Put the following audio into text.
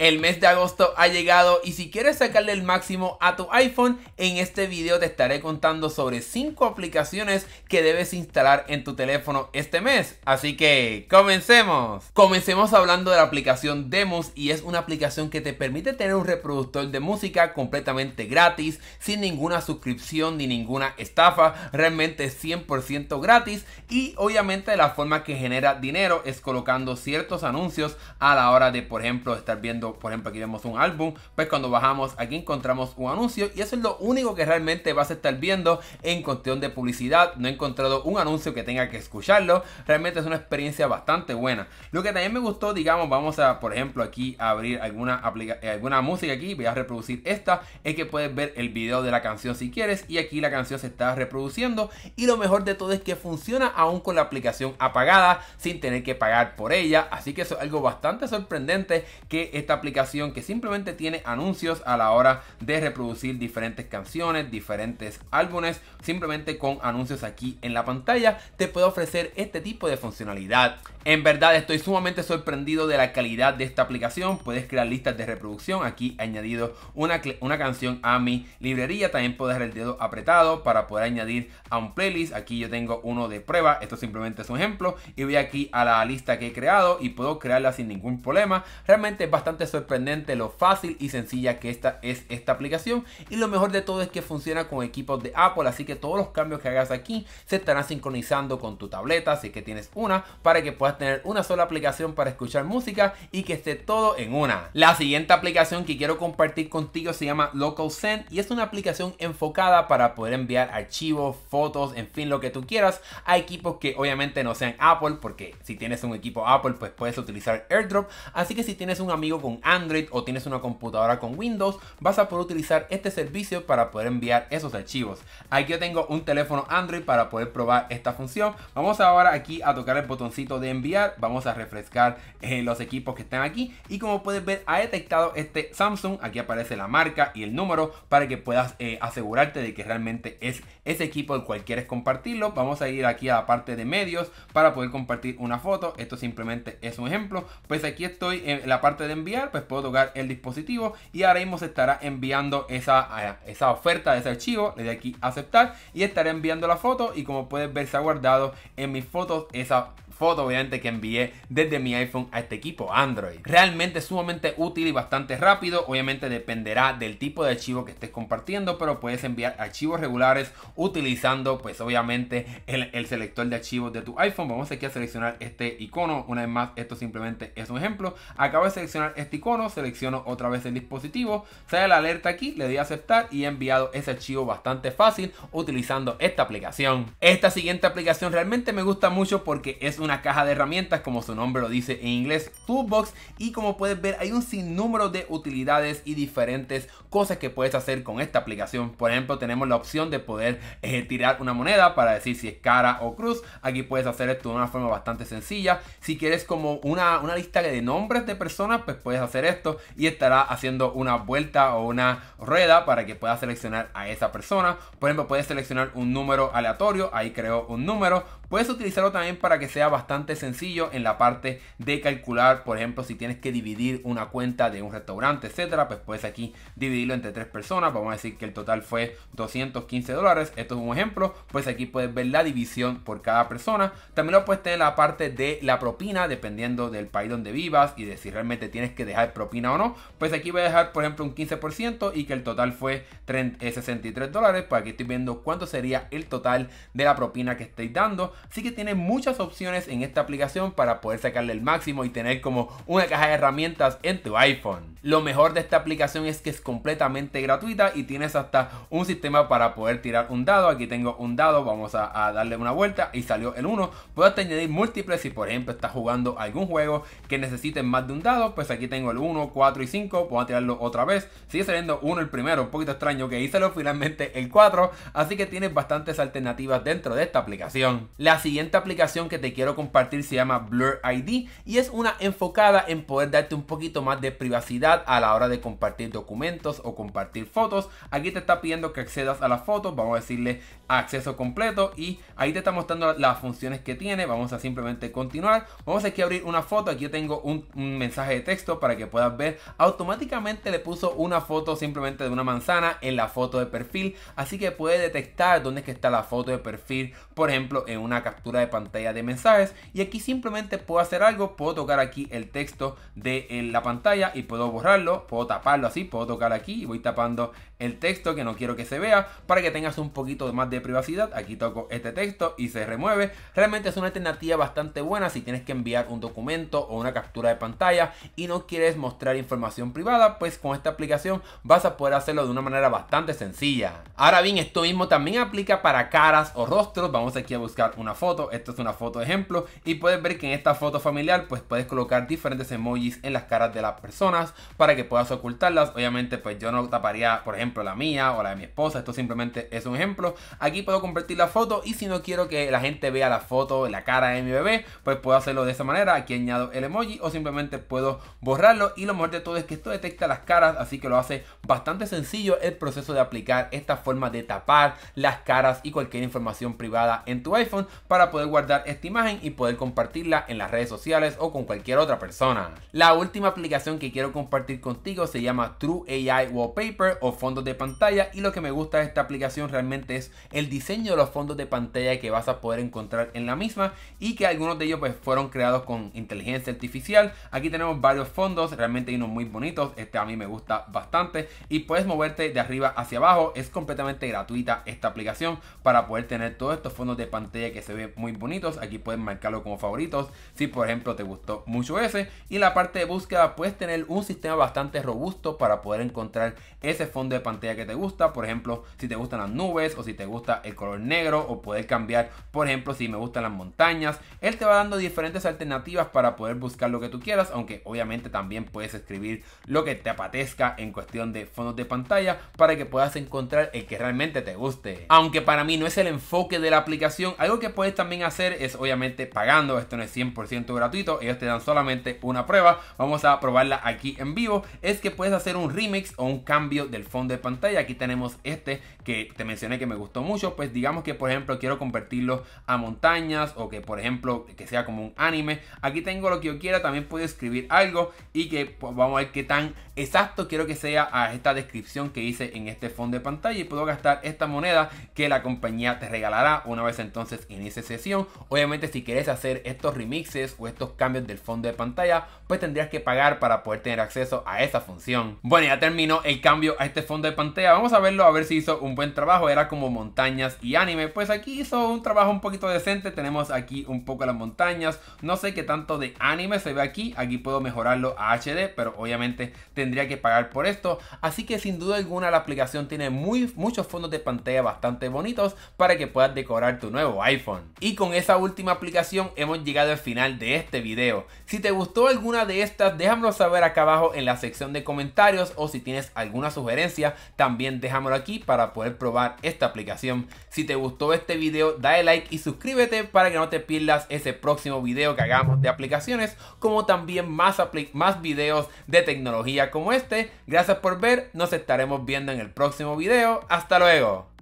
El mes de agosto ha llegado y si quieres sacarle el máximo a tu iPhone, en este video te estaré contando sobre 5 aplicaciones que debes instalar en tu teléfono este mes. Así que comencemos. Comencemos hablando de la aplicación Demos y es una aplicación que te permite tener un reproductor de música completamente gratis, sin ninguna suscripción ni ninguna estafa, realmente 100% gratis y obviamente la forma que genera dinero es colocando ciertos anuncios a la hora de por ejemplo estar viendo por ejemplo, aquí vemos un álbum, pues cuando bajamos aquí encontramos un anuncio y eso es lo único que realmente vas a estar viendo en cuestión de publicidad. No he encontrado un anuncio que tenga que escucharlo. Realmente es una experiencia bastante buena. Lo que también me gustó, digamos, vamos a, por ejemplo, aquí abrir alguna, eh, alguna música aquí, voy a reproducir esta, es que puedes ver el video de la canción si quieres y aquí la canción se está reproduciendo y lo mejor de todo es que funciona aún con la aplicación apagada sin tener que pagar por ella. Así que es algo bastante sorprendente que esta aplicación que simplemente tiene anuncios a la hora de reproducir diferentes canciones, diferentes álbumes, simplemente con anuncios aquí en la pantalla, te puede ofrecer este tipo de funcionalidad. En verdad estoy sumamente sorprendido de la calidad de esta aplicación, puedes crear listas de reproducción, aquí he añadido una, una canción a mi librería, también puedo dejar el dedo apretado para poder añadir a un playlist, aquí yo tengo uno de prueba, esto simplemente es un ejemplo, y voy aquí a la lista que he creado y puedo crearla sin ningún problema, realmente es bastante sorprendente lo fácil y sencilla que esta es esta aplicación. Y lo mejor de todo es que funciona con equipos de Apple, así que todos los cambios que hagas aquí se estarán sincronizando con tu tableta, así que tienes una, para que puedas tener una sola aplicación para escuchar música y que esté todo en una. La siguiente aplicación que quiero compartir contigo se llama Local Send y es una aplicación enfocada para poder enviar archivos, fotos, en fin, lo que tú quieras a equipos que obviamente no sean Apple, porque si tienes un equipo Apple, pues puedes utilizar AirDrop. Así que si tienes un amigo con Android o tienes una computadora con Windows, vas a poder utilizar este servicio para poder enviar esos archivos. Aquí yo tengo un teléfono Android para poder probar esta función. Vamos ahora aquí a tocar el botoncito de enviar, vamos a refrescar eh, los equipos que están aquí y como puedes ver ha detectado este Samsung, aquí aparece la marca y el número para que puedas eh, asegurarte de que realmente es ese equipo el cual quieres compartirlo. Vamos a ir aquí a la parte de medios para poder compartir una foto, esto simplemente es un ejemplo. Pues aquí estoy en la parte de enviar pues puedo tocar el dispositivo y ahora mismo se estará enviando esa, eh, esa oferta de ese archivo. Le doy aquí aceptar y estará enviando la foto y como puedes ver se ha guardado en mis fotos esa foto obviamente que envié desde mi iPhone a este equipo Android. Realmente sumamente útil y bastante rápido, obviamente dependerá del tipo de archivo que estés compartiendo, pero puedes enviar archivos regulares utilizando pues obviamente el, el selector de archivos de tu iPhone. Vamos aquí a seleccionar este icono, una vez más esto simplemente es un ejemplo. Acabo de seleccionar este icono, selecciono otra vez el dispositivo, sale la alerta aquí, le doy a aceptar y he enviado ese archivo bastante fácil utilizando esta aplicación. Esta siguiente aplicación realmente me gusta mucho porque es un una caja de herramientas como su nombre lo dice en inglés, Toolbox, y como puedes ver hay un sinnúmero de utilidades y diferentes cosas que puedes hacer con esta aplicación. Por ejemplo, tenemos la opción de poder eh, tirar una moneda para decir si es cara o cruz. Aquí puedes hacer esto de una forma bastante sencilla. Si quieres como una, una lista de nombres de personas, pues puedes hacer esto y estará haciendo una vuelta o una rueda para que puedas seleccionar a esa persona. Por ejemplo, puedes seleccionar un número aleatorio, ahí creo un número. Puedes utilizarlo también para que sea bastante sencillo en la parte de calcular, por ejemplo, si tienes que dividir una cuenta de un restaurante, etcétera, pues puedes aquí dividirlo entre tres personas. Vamos a decir que el total fue 215 dólares. Esto es un ejemplo. Pues aquí puedes ver la división por cada persona. También lo puedes tener en la parte de la propina, dependiendo del país donde vivas y de si realmente tienes que dejar propina o no. Pues aquí voy a dejar, por ejemplo, un 15% y que el total fue 63 eh, dólares. Pues aquí estoy viendo cuánto sería el total de la propina que estáis dando. Así que tiene muchas opciones en esta aplicación para poder sacarle el máximo y tener como una caja de herramientas en tu iPhone. Lo mejor de esta aplicación es que es completamente gratuita y tienes hasta un sistema para poder tirar un dado. Aquí tengo un dado, vamos a, darle una vuelta y salió el 1. Puedes añadir múltiples si por ejemplo estás jugando algún juego que necesiten más de un dado, pues aquí tengo el 1, 4 y 5, voy tirarlo otra vez. Sigue saliendo 1 el primero, un poquito extraño que hice finalmente el 4, así que tienes bastantes alternativas dentro de esta aplicación. La siguiente aplicación que te quiero compartir se llama Blur ID y es una enfocada en poder darte un poquito más de privacidad a la hora de compartir documentos o compartir fotos. Aquí te está pidiendo que accedas a la foto vamos a decirle acceso completo y ahí te está mostrando las funciones que tiene. Vamos a simplemente continuar. Vamos aquí a abrir una foto. Aquí tengo un, mensaje de texto para que puedas ver. Automáticamente le puso una foto simplemente de una manzana en la foto de perfil, así que puede detectar dónde que está la foto de perfil, por ejemplo, en una captura de pantalla de mensaje y aquí simplemente puedo hacer algo, puedo tocar aquí el texto de eh, la pantalla y puedo borrarlo, puedo taparlo así, puedo tocar aquí y voy tapando el texto que no quiero que se vea para que tengas un poquito más de privacidad. Aquí toco este texto y se remueve. Realmente es una alternativa bastante buena si tienes que enviar un documento o una captura de pantalla y no quieres mostrar información privada, pues con esta aplicación vas a poder hacerlo de una manera bastante sencilla. Ahora bien, esto mismo también aplica para caras o rostros. Vamos aquí a buscar una foto. Esto es una foto de ejemplo y puedes ver que en esta foto familiar pues puedes colocar diferentes emojis en las caras de las personas para que puedas ocultarlas. Obviamente pues yo no taparía por ejemplo la mía o la de mi esposa, esto simplemente es un ejemplo. Aquí puedo convertir la foto y si no quiero que la gente vea la foto, la cara de mi bebé, pues puedo hacerlo de esa manera. Aquí añado el emoji o simplemente puedo borrarlo y lo mejor de todo es que esto detecta las caras, así que lo hace bastante sencillo el proceso de aplicar esta forma de tapar las caras y cualquier información privada en tu iPhone para poder guardar esta imagen y poder compartirla en las redes sociales o con cualquier otra persona. La última aplicación que quiero compartir contigo se llama True AI Wallpaper o fondos de pantalla y lo que me gusta de esta aplicación realmente es el diseño de los fondos de pantalla que vas a poder encontrar en la misma y que algunos de ellos pues fueron creados con inteligencia artificial. Aquí tenemos varios fondos, realmente hay unos muy bonitos, este a mí me gusta bastante y puedes moverte de arriba hacia abajo, es completamente gratuita esta aplicación para poder tener todos estos fondos de pantalla que se ven muy bonitos. Aquí puedes marcarlo como favoritos si por ejemplo te gustó mucho ese. Y la parte de búsqueda puedes tener un sistema bastante robusto para poder encontrar ese fondo de pantalla que te gusta. Por ejemplo, si te gustan las nubes o si te gusta el color negro o poder cambiar, por ejemplo, si me gustan las montañas. Él te va dando diferentes alternativas para poder buscar lo que tú quieras, aunque obviamente también puedes escribir lo que te apetezca en cuestión de fondos de pantalla para que puedas encontrar el que realmente te guste. Aunque para mí no es el enfoque de la aplicación, algo que puedes también hacer es obviamente pagando, esto no es 100% gratuito, ellos te dan solamente una prueba, vamos a probarla aquí en vivo, es que puedes hacer un remix o un cambio del fondo de pantalla, aquí tenemos este que te mencioné que me gustó mucho, pues digamos que por ejemplo quiero convertirlo a montañas o que por ejemplo que sea como un anime, aquí tengo lo que yo quiera, también puedo escribir algo y que pues, vamos a ver qué tan exacto quiero que sea a esta descripción que hice en este fondo de pantalla y puedo gastar esta moneda que la compañía te regalará una vez entonces inicie sesión, obviamente si quieres hacer estos remixes o estos cambios del fondo de pantalla, pues tendrías que pagar para poder tener acceso a esa función. Bueno, ya terminó el cambio a este fondo de pantalla. Vamos a verlo a ver si hizo un buen trabajo. Era como montañas y anime. Pues aquí hizo un trabajo un poquito decente. Tenemos aquí un poco las montañas. No sé qué tanto de anime se ve aquí. Aquí puedo mejorarlo a HD, pero obviamente tendría que pagar por esto. Así que sin duda alguna la aplicación tiene muy, muchos fondos de pantalla bastante bonitos para que puedas decorar tu nuevo iPhone. Y con esa última aplicación hemos llegado al final de este video. Si te gustó alguna de estas, déjamelo saber acá abajo en la sección de comentarios o si tienes alguna sugerencia, también déjamelo aquí para poder probar esta aplicación. Si te gustó este video, dale like y suscríbete para que no te pierdas ese próximo video que hagamos de aplicaciones, como también más, más videos de tecnología como este. Gracias por ver, nos estaremos viendo en el próximo video. ¡Hasta luego!